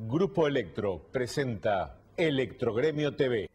Grupo Electro presenta Electrogremio TV.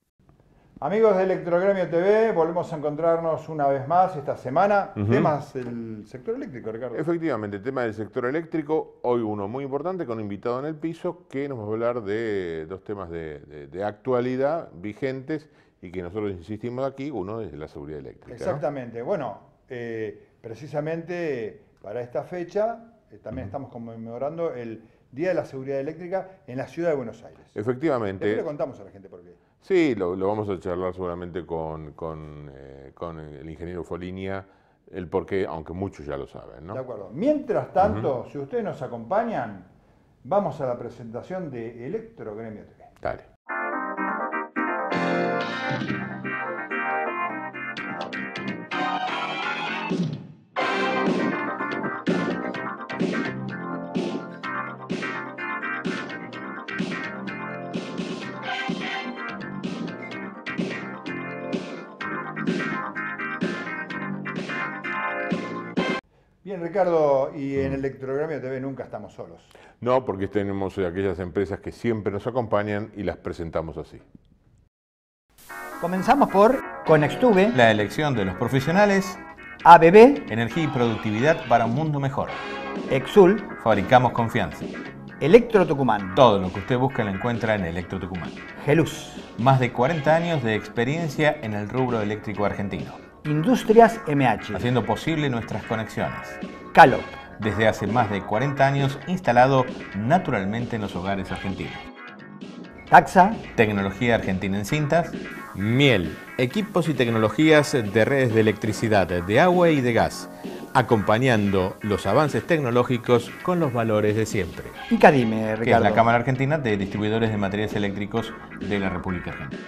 Amigos de Electrogremio TV, volvemos a encontrarnos una vez más esta semana. Temas del sector eléctrico, Ricardo. Efectivamente, tema del sector eléctrico. Hoy uno muy importante con un invitado en el piso que nos va a hablar de dos temas de, actualidad vigentes y que nosotros insistimos aquí. Uno es la seguridad eléctrica. Exactamente. Bueno, eh, precisamente para esta fecha eh, también estamos conmemorando el Día de la Seguridad Eléctrica en la Ciudad de Buenos Aires. Efectivamente. qué le contamos a la gente por qué. Sí, lo, vamos a charlar seguramente eh, con, el ingeniero Folinia, el por qué, aunque muchos ya lo saben. ¿no? De acuerdo. Mientras tanto, si ustedes nos acompañan, vamos a la presentación de Electrogremio TV. Dale. Ricardo, y en Electrogramio TV nunca estamos solos. No, porque tenemos aquellas empresas que siempre nos acompañan y las presentamos así. Comenzamos por Conextube, la elección de los profesionales, ABB, energía y productividad para un mundo mejor, Exul, fabricamos confianza, Electro Tucumán, todo lo que usted busca lo encuentra en Electro Tucumán, Gelus, más de 40 años de experiencia en el rubro eléctrico argentino, Industrias MH, haciendo posible nuestras conexiones. Calop, desde hace más de 40 años instalado naturalmente en los hogares argentinos. Taxa, tecnología argentina en cintas. Miel, equipos y tecnologías de redes de electricidad, de agua y de gas, acompañando los avances tecnológicos con los valores de siempre. Y Cadime, Ricardo. Que la Cámara Argentina de Distribuidores de Materiales Eléctricos de la República Argentina.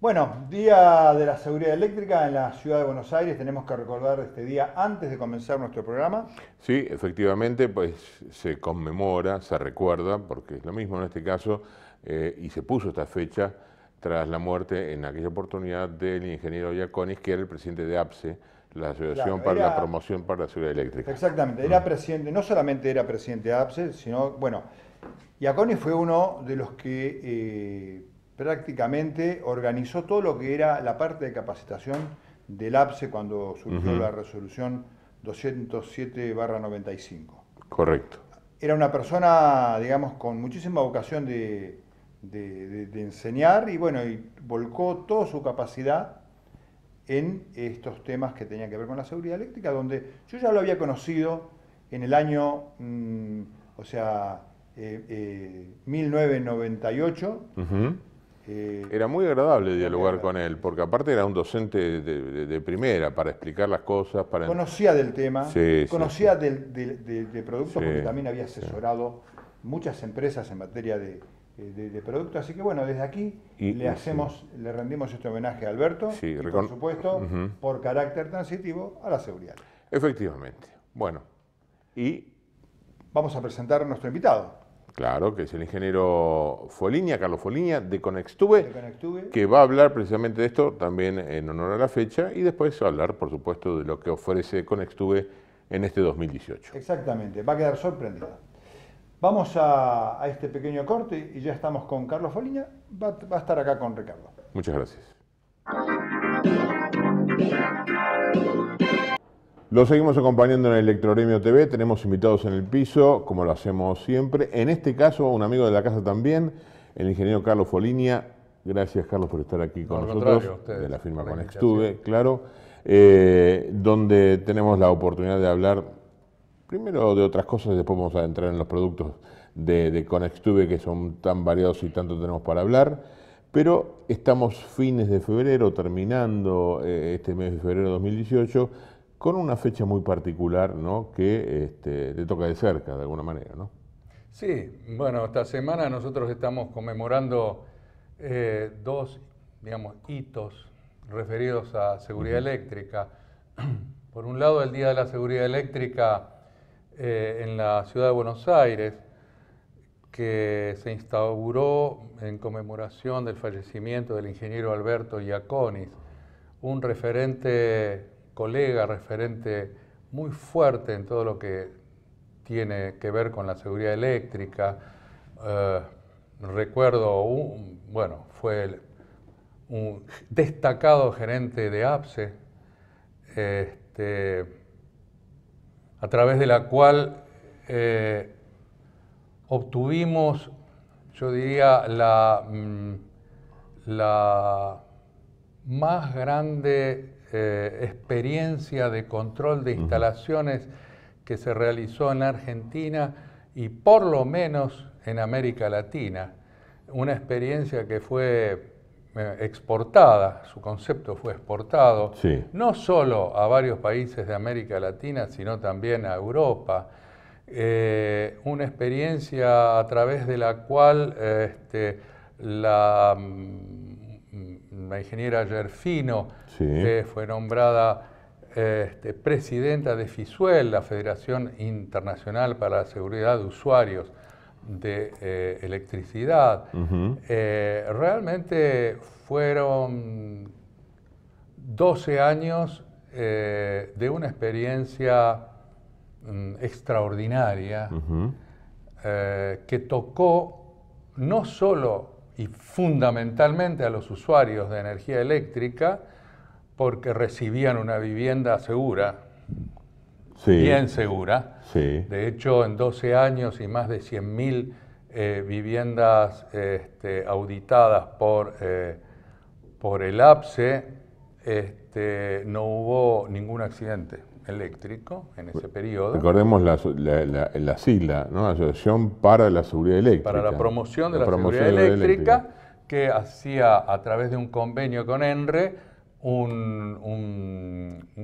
Bueno, Día de la Seguridad Eléctrica en la Ciudad de Buenos Aires. Tenemos que recordar este día antes de comenzar nuestro programa. Sí, efectivamente, pues se conmemora, se recuerda, porque es lo mismo en este caso, eh, y se puso esta fecha tras la muerte en aquella oportunidad del ingeniero Iaconis, que era el presidente de APSE, la Asociación para la Promoción para la Seguridad Eléctrica. Exactamente, era presidente, no solamente era presidente de APSE, sino, bueno, Iaconis fue uno de los que... Eh, prácticamente organizó todo lo que era la parte de capacitación del APSE cuando surgió la resolución 207-95. Correcto. Era una persona, digamos, con muchísima vocación de, enseñar y bueno, y volcó toda su capacidad en estos temas que tenían que ver con la seguridad eléctrica, donde yo ya lo había conocido en el año, mm, o sea, 1998, eh, eh, eh, era muy agradable dialogar con él, porque aparte era un docente de, primera para explicar las cosas. Para... Conocía del tema, conocía de, productos, porque también había asesorado muchas empresas en materia de, eh, de, Así que bueno, desde aquí le hacemos, le rendimos este homenaje a Alberto, y por supuesto, por carácter transitivo a la seguridad. Efectivamente. Bueno, y vamos a presentar a nuestro invitado. Claro, que es el ingeniero Foliña, Carlos Foliña, de Conextube, que va a hablar precisamente de esto también en honor a la fecha y después hablar, por supuesto, de lo que ofrece Conextube en este 2018. Exactamente, va a quedar sorprendido. Vamos a, este pequeño corte y ya estamos con Carlos Foliña, va, va a estar acá con Ricardo. Muchas gracias. Lo seguimos acompañando en Electroremio TV, tenemos invitados en el piso, como lo hacemos siempre. En este caso, un amigo de la casa también, el ingeniero Carlos Folinia. Gracias, Carlos, por estar aquí con nosotros, de la firma Conextube, claro, eh, donde tenemos la oportunidad de hablar primero de otras cosas, después vamos a entrar en los productos de, de Conextube que son tan variados y tanto tenemos para hablar. Pero estamos fines de febrero, terminando eh, este mes de febrero de 2018, con una fecha muy particular ¿no? que este, te toca de cerca de alguna manera. ¿no? Sí, bueno, esta semana nosotros estamos conmemorando eh, dos digamos, hitos referidos a seguridad eléctrica. Por un lado, el Día de la Seguridad Eléctrica eh, en la ciudad de Buenos Aires, que se instauró en conmemoración del fallecimiento del ingeniero Alberto Iaconis, un referente colega, referente muy fuerte en todo lo que tiene que ver con la seguridad eléctrica. Eh, recuerdo, bueno, fue un destacado gerente de APSE, este, a través de la cual eh, obtuvimos, yo diría, la, mm, la más grande eh, experiencia de control de instalaciones que se realizó en Argentina y por lo menos en América Latina. Una experiencia que fue eh, exportada, su concepto fue exportado, no solo a varios países de América Latina, sino también a Europa. Eh, una experiencia a través de la cual este, la mm, la ingeniera Yerfino, que fue nombrada este, presidenta de FISUEL, la Federación Internacional para la Seguridad de Usuarios de eh, Electricidad. Eh, realmente fueron 12 años eh, de una experiencia mm, extraordinaria que tocó no solo y fundamentalmente a los usuarios de energía eléctrica porque recibían una vivienda segura, bien segura. De hecho, en 12 años y más de 100.000 eh, viviendas este, auditadas por, eh, por el APSE, este, no hubo ningún accidente eléctrico en ese periodo. Recordemos la, la, la, la sigla, Asociación para la Seguridad Eléctrica. Para la promoción de la, seguridad eléctrica, que hacía a través de un convenio con ENRE un,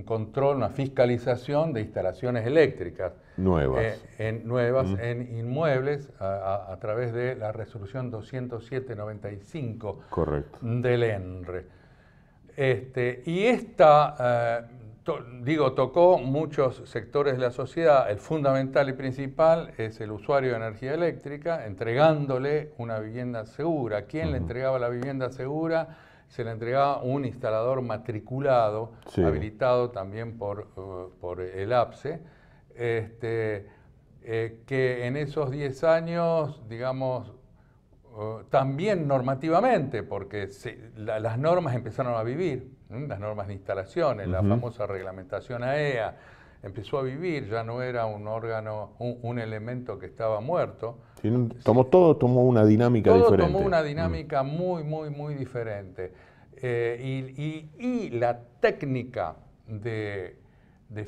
control, una fiscalización de instalaciones eléctricas. Nuevas. Eh, en, nuevas en inmuebles a, través de la resolución 207.95 95 del ENRE. Este, y esta eh, digo, tocó muchos sectores de la sociedad. El fundamental y principal es el usuario de energía eléctrica, entregándole una vivienda segura. ¿Quién le entregaba la vivienda segura? se le entregaba un instalador matriculado, habilitado también por, eh, por el APSE, este, eh, que en esos 10 años, digamos, eh, también normativamente, porque las normas empezaron a vivir, las normas de instalaciones, la famosa reglamentación AEA, e empezó a vivir, ya no era un órgano, un, elemento que estaba muerto. tomó, todo tomó una dinámica todo diferente. Tomó una mm. dinámica muy, muy, muy diferente. Eh, y, la técnica de,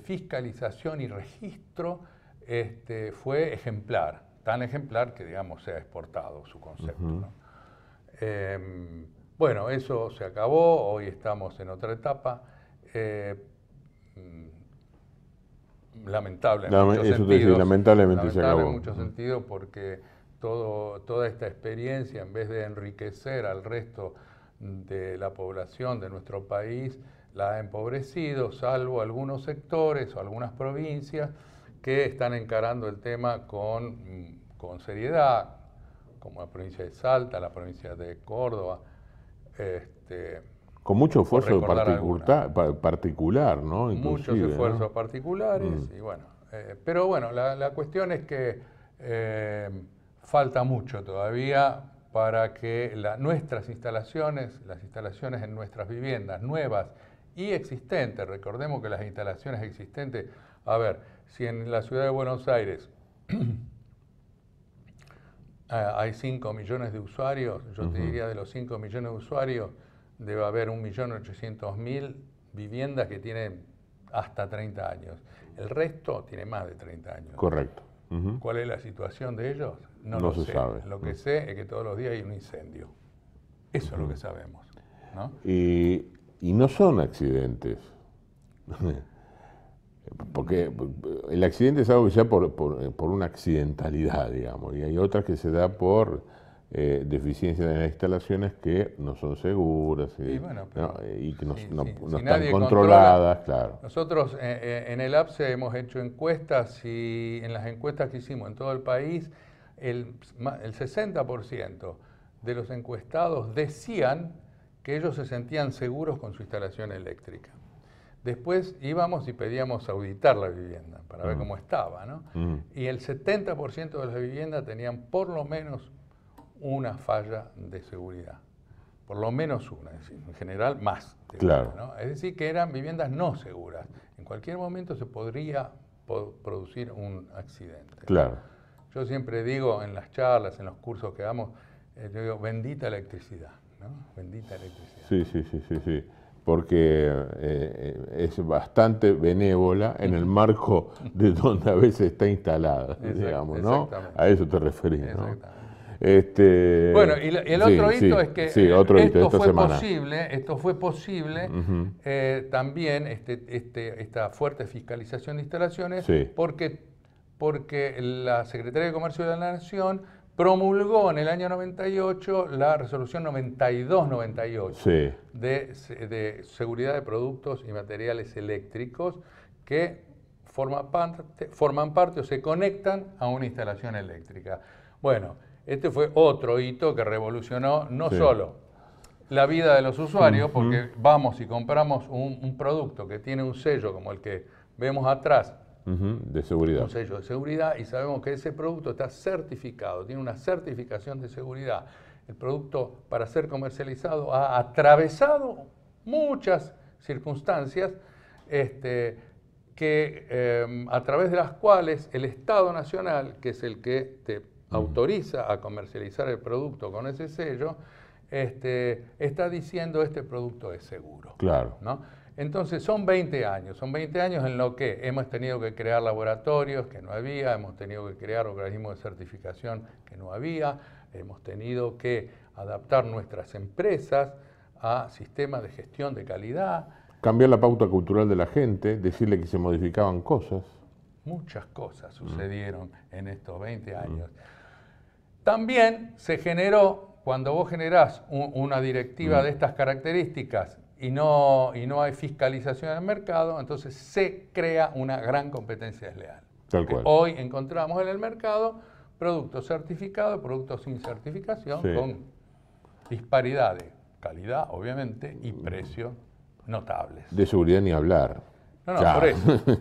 fiscalización y registro este, fue ejemplar, tan ejemplar que, digamos, se ha exportado su concepto. Bueno, eso se acabó, hoy estamos en otra etapa. Eh, mm, lamentable en lamentablemente acabó. en muchos sentidos porque toda esta experiencia, en vez de enriquecer al resto de la población de nuestro país, la ha empobrecido, salvo algunos sectores o algunas provincias que están encarando el tema con, mm, con seriedad, como la provincia de Salta, la provincia de Córdoba, este, Con mucho esfuerzo particular, particular, ¿no? Muchos esfuerzos particulares, mm. y bueno. Eh, pero bueno, la, cuestión es que eh, falta mucho todavía para que nuestras instalaciones, las instalaciones en nuestras viviendas nuevas y existentes, recordemos que las instalaciones existentes, a ver, si en la ciudad de Buenos Aires Ah, hay 5 millones de usuarios, yo te diría de los 5 millones de usuarios, debe haber 1.800.000 viviendas que tienen hasta 30 años. El resto tiene más de 30 años. Correcto. ¿Cuál es la situación de ellos? No, lo se sé. Sabe. Lo que mm. sé es que todos los días hay un incendio. Eso es lo que sabemos. ¿no? y no son accidentes. porque eh, el accidente es algo que se por, eh, por, una accidentalidad, digamos, y hay otras que se da por eh, deficiencias deficiencia de las instalaciones que no son seguras y, que no, están controladas, claro. Nosotros en el APSE hemos hecho encuestas y en las encuestas que hicimos en todo el país, el 60% de los encuestados decían que ellos se sentían seguros con su instalación eléctrica. Después íbamos y pedíamos auditar la vivienda para ver mm. cómo estaba, ¿no? Mm. Y el 70% de las viviendas tenían por lo menos una falla de seguridad. Por lo menos una, en general más. Es decir, que eran viviendas no seguras. En cualquier momento se podría producir un accidente. Claro. Yo siempre digo en las charlas, en los cursos que damos, eh, digo, bendita electricidad, Bendita electricidad. sí, sí, sí, sí porque eh, eh, es bastante benévola en el marco de donde a veces está instalada, digamos, ¿no? A eso te referís, ¿no? Este, bueno, y el otro hito es que eh, esto, fue posible, esto fue posible también este, este, esta fuerte fiscalización de instalaciones porque, porque la Secretaría de Comercio de la Nación promulgó en el año 98 la resolución 92-98 de, seguridad de productos y materiales eléctricos que forman parte, o se conectan a una instalación eléctrica. Bueno, este fue otro hito que revolucionó no solo la vida de los usuarios, porque vamos y compramos un producto que tiene un sello como el que vemos atrás, de seguridad. Un sello de seguridad y sabemos que ese producto está certificado, tiene una certificación de seguridad. El producto para ser comercializado ha atravesado muchas circunstancias este, que, em, a través de las cuales el Estado Nacional, que es el que te autoriza a comercializar el producto con ese sello, este, está diciendo este producto es seguro. Claro. Entonces son 20 años, son 20 años en lo que hemos tenido que crear laboratorios que no había, hemos tenido que crear organismos de certificación que no había, hemos tenido que adaptar nuestras empresas a sistemas de gestión de calidad. Cambiar la pauta cultural de la gente, decirle que se modificaban cosas. Muchas cosas mm. sucedieron en estos 20 mm. años. También se generó, cuando vos generás una directiva mm. de estas características, y no, y no hay fiscalización en el mercado, entonces se crea una gran competencia desleal. Hoy encontramos en el mercado productos certificados, productos sin certificación, con disparidades, calidad obviamente, y precio notables. De seguridad ni hablar. No, no, por eso.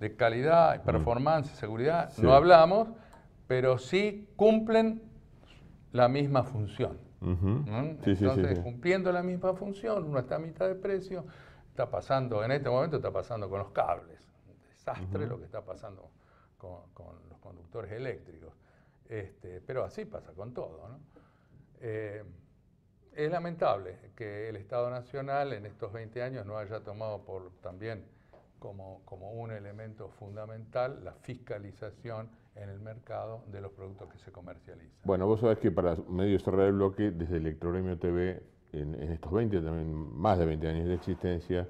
De calidad, mm. performance, seguridad, no hablamos, pero sí cumplen la misma función. Entonces, cumpliendo la misma función, uno está a mitad de precio, está pasando, en este momento está pasando con los cables. Un desastre lo que está pasando con, los conductores eléctricos. Este, pero así pasa con todo. Eh, es lamentable que el Estado Nacional en estos 20 años no haya tomado por también como, como un elemento fundamental la fiscalización en el mercado de los productos que se comercializan. Bueno, vos sabés que para medio cerrar el bloque, desde Electrogremio TV, en, en, estos 20, también más de 20 años de existencia,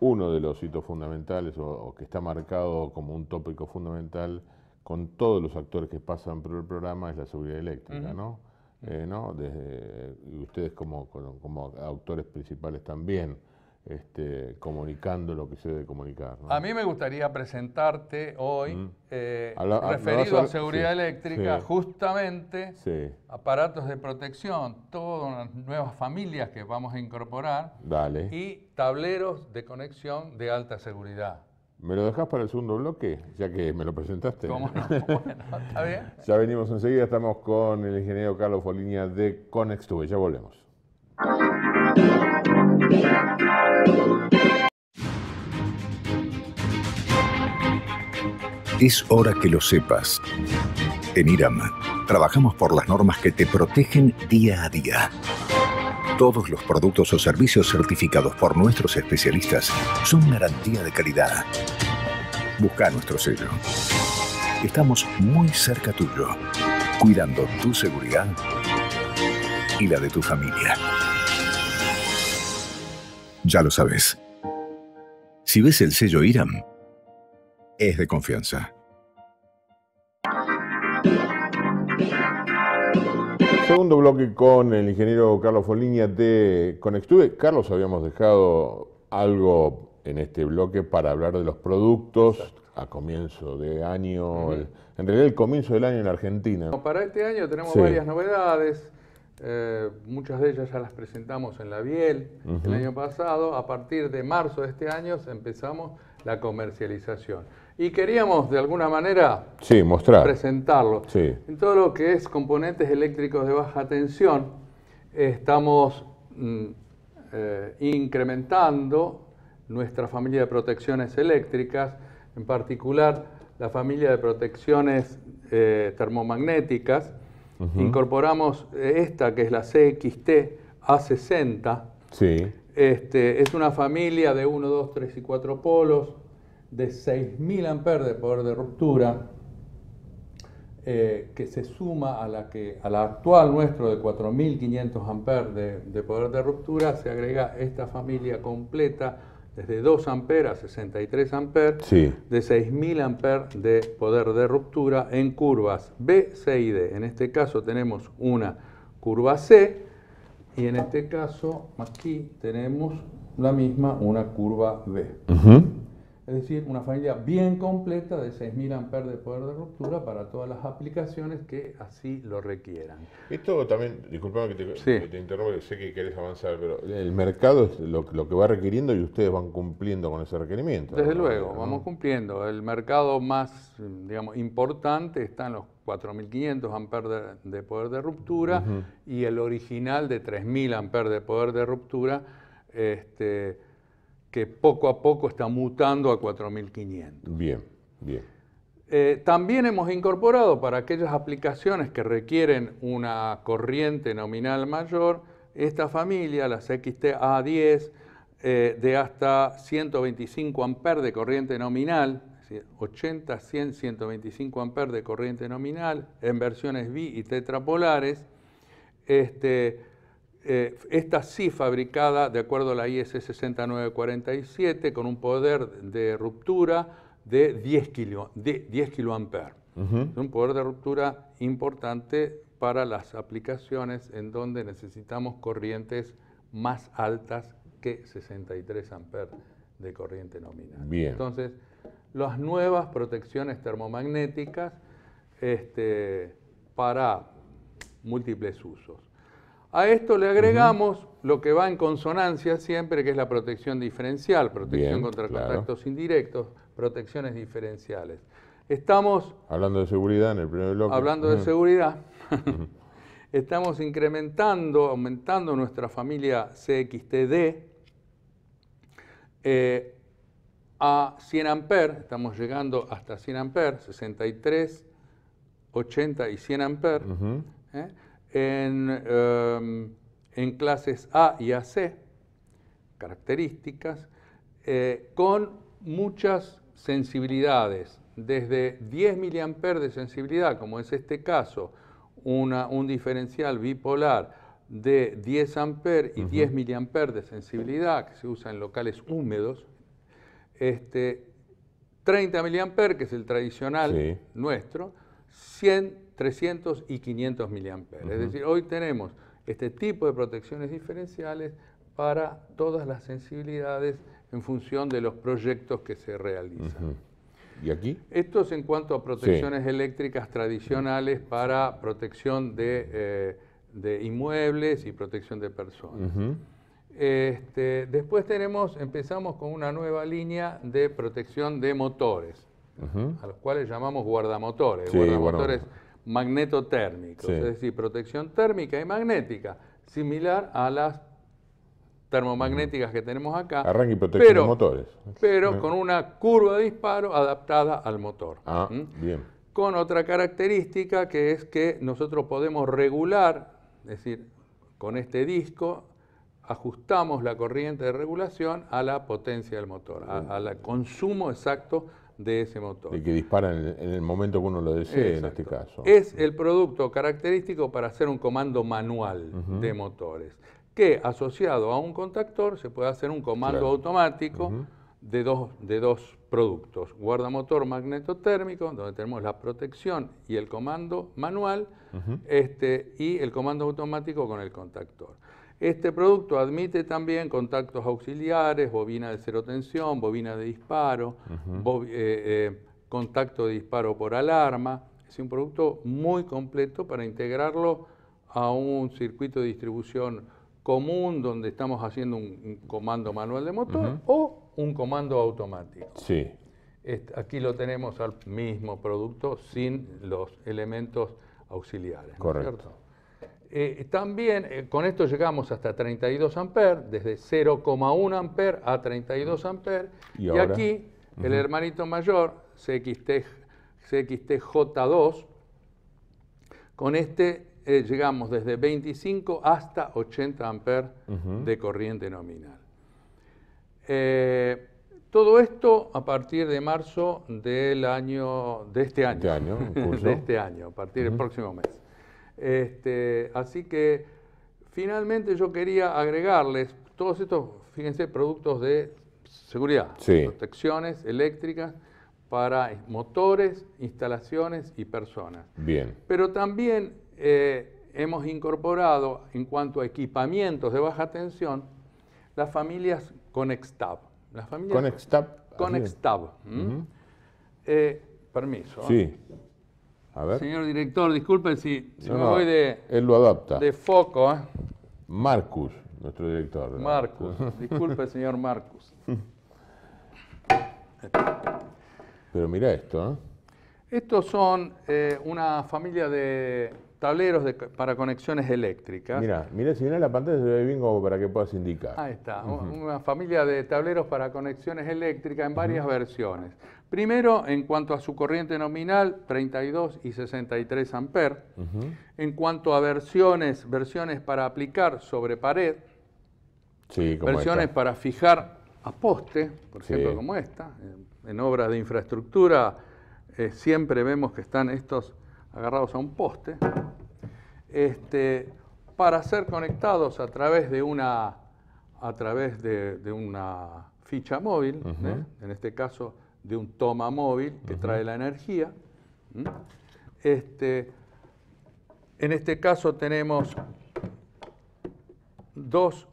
uno de los hitos fundamentales o, que está marcado como un tópico fundamental con todos los actores que pasan por el programa es la seguridad eléctrica, ¿no? Eh, ¿no? Desde, eh, ustedes como, como, autores principales también. Este, comunicando lo que se debe comunicar. A mí me gustaría presentarte hoy, mm. eh, referido a, seguridad eléctrica, justamente aparatos de protección, todas las nuevas familias que vamos a incorporar y tableros de conexión de alta seguridad. ¿Me lo dejas para el segundo bloque? Ya que me lo presentaste. ¿Cómo no? está bien. ya venimos enseguida, estamos con el ingeniero Carlos Folinia de Conextube, ya volvemos. Es hora que lo sepas. En IRAM, trabajamos por las normas que te protegen día a día. Todos los productos o servicios certificados por nuestros especialistas son garantía de calidad. Busca nuestro sello. Estamos muy cerca tuyo, cuidando tu seguridad y la de tu familia. Ya lo sabes. Si ves el sello IRAM, es de confianza. Segundo bloque con el ingeniero Carlos Folinia de Conextube. Carlos, habíamos dejado algo en este bloque para hablar de los productos a comienzo de año, en realidad el comienzo del año en Argentina. Para este año tenemos varias novedades, eh, muchas de ellas ya las presentamos en la Biel el año pasado. A partir de marzo de este año empezamos la comercialización y queríamos de alguna manera sí, mostrar. presentarlo. En todo lo que es componentes eléctricos de baja tensión, estamos mm, eh, incrementando nuestra familia de protecciones eléctricas, en particular la familia de protecciones eh, termomagnéticas. Incorporamos eh, esta que es la CXT A60. Sí. Este, es una familia de 1, 2, 3 y 4 polos de 6.000 amperes de poder de ruptura, eh, que se suma a la, que, a la actual nuestro de 4.500 amperes de, poder de ruptura, se agrega esta familia completa desde 2 amperes a 63 amperes de 6.000 amperes de poder de ruptura en curvas B, C y D. En este caso tenemos una curva C y en este caso aquí tenemos la misma una curva B. Es decir, una familia bien completa de 6.000 amperes de poder de ruptura para todas las aplicaciones que así lo requieran. Esto también, disculpame que te, sé que querés avanzar, pero el mercado es lo, que va requiriendo y ustedes van cumpliendo con ese requerimiento. Desde luego, vamos cumpliendo. El mercado más, digamos, importante está en los 4.500 amperes de, poder de ruptura y el original de 3.000 amperes de poder de ruptura. Este, que poco a poco está mutando a 4.500. Bien, bien. Eh, también hemos incorporado para aquellas aplicaciones que requieren una corriente nominal mayor, esta familia, las XTA10, eh, de hasta 125 amperes de corriente nominal, 80, 100, 125 amperes de corriente nominal en versiones bi y tetrapolares, este, eh, esta sí fabricada de acuerdo a la IS 6947 con un poder de ruptura de 10, kilo, de 10 kiloamperes. Un poder de ruptura importante para las aplicaciones en donde necesitamos corrientes más altas que 63 amperes de corriente nominal. Entonces, las nuevas protecciones termomagnéticas este, para múltiples usos. A esto le agregamos lo que va en consonancia siempre, que es la protección diferencial, protección contra contactos indirectos, protecciones diferenciales. Estamos... Hablando de seguridad en el primer bloque. Hablando de seguridad. Estamos incrementando, aumentando nuestra familia CXTD eh, a 100 amperes, estamos llegando hasta 100 amperes, 63, 80 y 100 amperes. ¿eh? Em, en, clases A y AC, características, eh, con muchas sensibilidades, desde 10 mA de sensibilidad, como es este caso, un diferencial bipolar de 10 A y 10 mA de sensibilidad, que se usa en locales húmedos, este, 30 mA, que es el tradicional nuestro, 100 300 y 500 miliamperes. Es decir, hoy tenemos este tipo de protecciones diferenciales para todas las sensibilidades en función de los proyectos que se realizan. ¿Y aquí? Esto es en cuanto a protecciones eléctricas tradicionales para protección eh, de, inmuebles y protección de personas. Este, después tenemos, empezamos con una nueva línea de protección de motores, a los cuales llamamos guardamotores. guardamotores Magnetotérmico, térmico es decir, protección térmica y magnética, similar a las termomagnéticas que tenemos acá. Arranque y protección de motores. Pero con una curva de disparo adaptada al motor. Ah, ¿Mm? bien. Con otra característica que es que nosotros podemos regular, es decir, con este disco ajustamos la corriente de regulación a la potencia del motor, al consumo exacto de ese motor. Y que dispara en el, momento que uno lo desee en este caso. Es el producto característico para hacer un comando manual de motores, que asociado a un contactor se puede hacer un comando automático de, dos, de dos productos, guardamotor magnetotérmico, donde tenemos la protección y el comando manual, este, y el comando automático con el contactor. Este producto admite también contactos auxiliares, bobina de cero tensión, bobina de disparo, eh, eh, contacto de disparo por alarma. Es un producto muy completo para integrarlo a un circuito de distribución común donde estamos haciendo un, comando manual de motor o un comando automático. Sí. aquí lo tenemos al mismo producto sin los elementos auxiliares. Correcto. Eh, también eh, con esto llegamos hasta 32 amperes, desde 0,1 amperes a 32 amperes. Y, aquí el hermanito mayor, CXTJ2, con este eh, llegamos desde 25 hasta 80 amperes de corriente nominal. todo esto a partir de marzo del año, de este, este, este año, a partir del próximo mes. Este, así que finalmente yo quería agregarles todos estos, fíjense, productos de seguridad, protecciones eléctricas para motores, instalaciones y personas. Bien. Pero también eh, hemos incorporado, en cuanto a equipamientos de baja tensión, las familias Conextab. Las familias Conextab. Conextab. Ah, eh, permiso. ¿eh? Sí. Señor director, disculpen si, me voy de. Él lo De foco, ¿eh? Marcus, nuestro director. Marcus, disculpe, señor Marcus. Pero mira esto, ¿eh? Estos son eh, una familia de Tableros para conexiones eléctricas. Mira, mira, si viene la pantalla se ve bien para que puedas indicar. Ahí está, una familia de tableros para conexiones eléctricas en varias versiones. Primero, en cuanto a su corriente nominal, 32 y 63 amperes. En cuanto a versiones, versiones para aplicar sobre pared, sí, como versiones para fijar a poste, por ejemplo, como esta. En, obras de infraestructura eh, siempre vemos que están estos agarrados a un poste, este, para ser conectados a través de una, a través de, una ficha móvil, ¿eh? en este caso de un toma móvil que trae la energía. Este, en este caso tenemos dos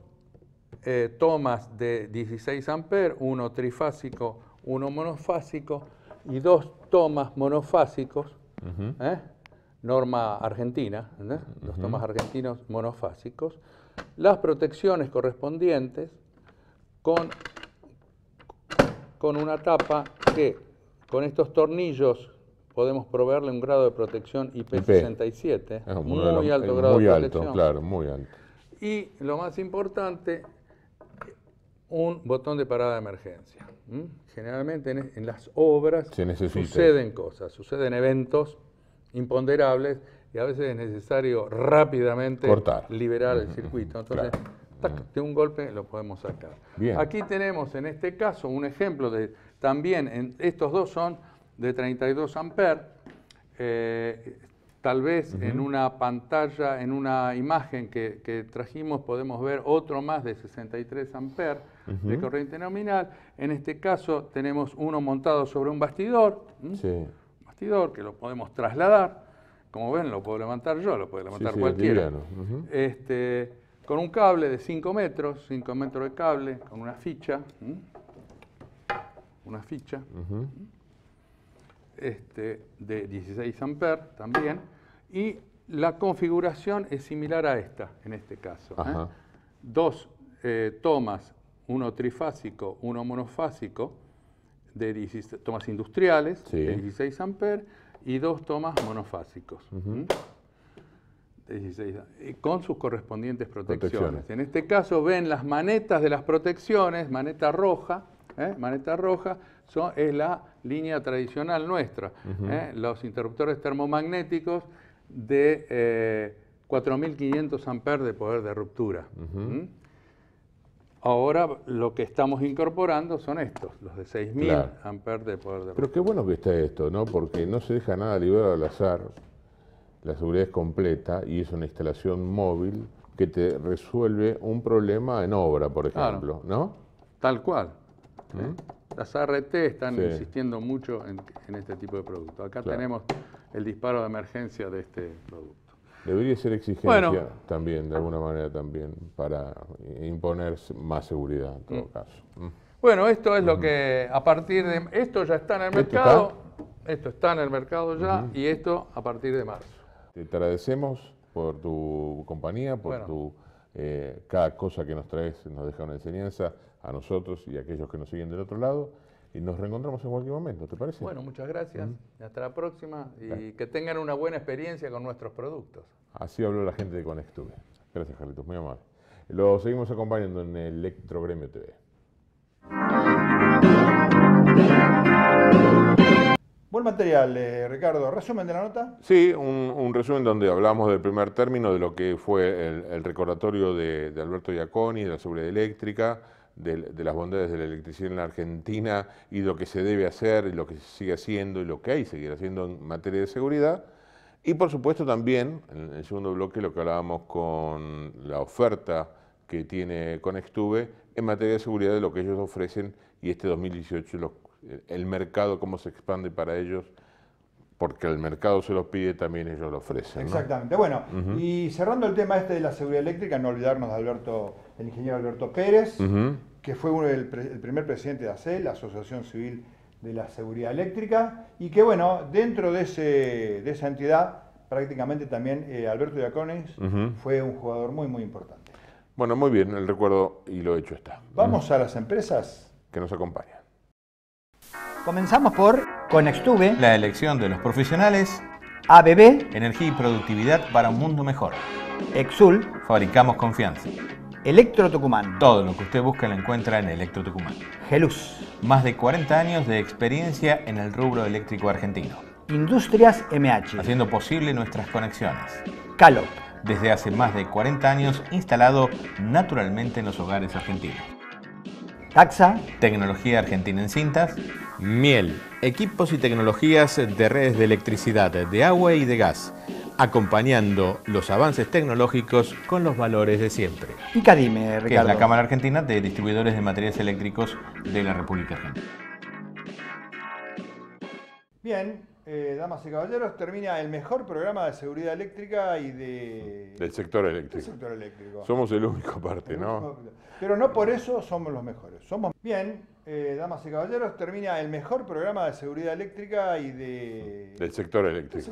eh, tomas de 16 amperes, uno trifásico, uno monofásico y dos tomas monofásicos ¿Eh? norma argentina, ¿eh? los tomas argentinos monofásicos, las protecciones correspondientes con, con una tapa que con estos tornillos podemos proveerle un grado de protección IP67, ah, muy, alto grado de protección. claro, muy Y lo más importante, un botón de parada de emergencia. Generalmente en, las obras suceden cosas, suceden eventos imponderables y a veces es necesario rápidamente Cortar. liberar el circuito. Entonces, de un golpe lo podemos sacar. Aquí tenemos en este caso un ejemplo de también, estos dos son de 32 amperes, eh, Tal vez en una pantalla, en una imagen que, trajimos, podemos ver otro más de 63 amperes de corriente nominal. En este caso tenemos uno montado sobre un bastidor, sí. bastidor que lo podemos trasladar. Como ven, lo puedo levantar yo, lo puede levantar cualquiera. Este, con un cable de 5 metros, 5 metros de cable, con una ficha. Una ficha. Este, de 16 amperes también y la configuración es similar a esta, en este caso. ¿eh? Dos eh, tomas, uno trifásico, uno monofásico, de tomas industriales de 16 amperes y dos tomas monofásicos. Eh, con sus correspondientes protecciones. En este caso ven las manetas de las protecciones, maneta roja, maneta roja son, es la línea tradicional nuestra. Los interruptores termomagnéticos de 4.500 eh, amperes de poder de ruptura. ¿Mm? Ahora lo que estamos incorporando son estos, los de 6.000 amperes de poder de ruptura. Pero qué bueno que está esto, ¿no? Porque no se deja nada liberado al azar, la seguridad es completa y es una instalación móvil que te resuelve un problema en obra, por ejemplo, ¿no? Tal cual. ¿Mm? Las ART están insistiendo mucho en, este tipo de productos. Acá tenemos el disparo de emergencia de este producto. Debería ser exigencia también, de alguna manera también, para imponer más seguridad en todo mm. caso. Mm. Bueno, esto es lo que a partir de... Esto ya está en el mercado, esto está en el mercado ya y esto a partir de marzo. Te agradecemos por tu compañía, por tu... Eh, cada cosa que nos traes nos deja una enseñanza a nosotros y a aquellos que nos siguen del otro lado y nos reencontramos en cualquier momento, ¿te parece? Bueno, muchas gracias. Hasta la próxima y que tengan una buena experiencia con nuestros productos. Así habló la gente de Conextube. Gracias, Carlitos, muy amable. Lo seguimos acompañando en ElectroGremio TV. Buen material, eh, Ricardo. ¿Resumen de la nota? Sí, un, resumen donde hablamos del primer término de lo que fue el, recordatorio de, de Alberto Iaconi, de la seguridad eléctrica, de, las bondades de la electricidad en la Argentina y lo que se debe hacer y lo que se sigue haciendo y lo que hay que seguir haciendo en materia de seguridad. Y por supuesto también, en el segundo bloque, lo que hablábamos con la oferta que tiene Conextube en materia de seguridad de lo que ellos ofrecen y este 2018 el mercado, cómo se expande para ellos porque el mercado se lo pide, también ellos lo ofrecen. Exactamente. Bueno, y cerrando el tema este de la seguridad eléctrica, no olvidarnos de Alberto, el ingeniero Alberto Pérez, que fue el, primer presidente de ACE, la Asociación Civil de la Seguridad Eléctrica, y que bueno, dentro de, esa entidad, prácticamente también eh, Alberto Iacones fue un jugador muy, muy importante. Bueno, muy bien, el recuerdo y lo hecho está. Vamos a las empresas que nos acompañan. Comenzamos por Conextube, la elección de los profesionales, ABB, energía y productividad para un mundo mejor, Exul, fabricamos confianza, Electro Tucumán, todo lo que usted busca lo encuentra en Electro Tucumán, más de 40 años de experiencia en el rubro eléctrico argentino, Industrias MH, haciendo posible nuestras conexiones, Calop, desde hace más de 40 años instalado naturalmente en los hogares argentinos. AXA, Tecnología Argentina en cintas. Miel. Equipos y tecnologías de redes de electricidad, de agua y de gas. Acompañando los avances tecnológicos con los valores de siempre. Y Cadime, Ricardo. Que es la Cámara Argentina de Distribuidores de Materiales Eléctricos de la República Argentina. Bien, damas y caballeros, termina el mejor programa de seguridad eléctrica y de... Del sector eléctrico. Somos el único parte, ¿no? Pero no por eso somos los mejores. Somos... Bien, damas y caballeros, termina el mejor programa de seguridad eléctrica y de... Del sector eléctrico.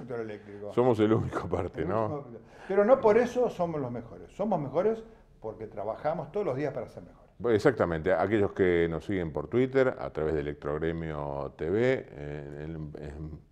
Somos el único parte, ¿no? Pero no por eso somos los mejores. Somos mejores porque trabajamos todos los días para ser mejores. Exactamente, aquellos que nos siguen por Twitter, a través de Electrogremio TV, en,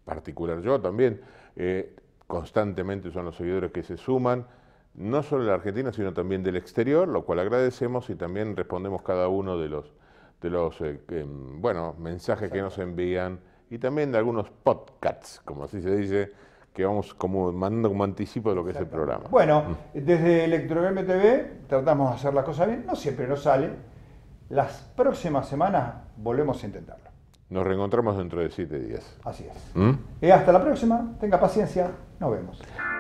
particular yo también, eh, constantemente son los seguidores que se suman, no solo de la Argentina, sino también del exterior, lo cual agradecemos y también respondemos cada uno de los, de los eh, em, bueno, mensajes que nos envían y también de algunos podcasts, como así se dice, que vamos como mandando como anticipo de lo que es el programa. Bueno, mm. desde ElectroMTV tratamos de hacer las cosas bien, no siempre nos sale. Las próximas semanas volvemos a intentarlo. Nos reencontramos dentro de siete días. Así es. ¿Mm? Y hasta la próxima, tenga paciencia, nos vemos.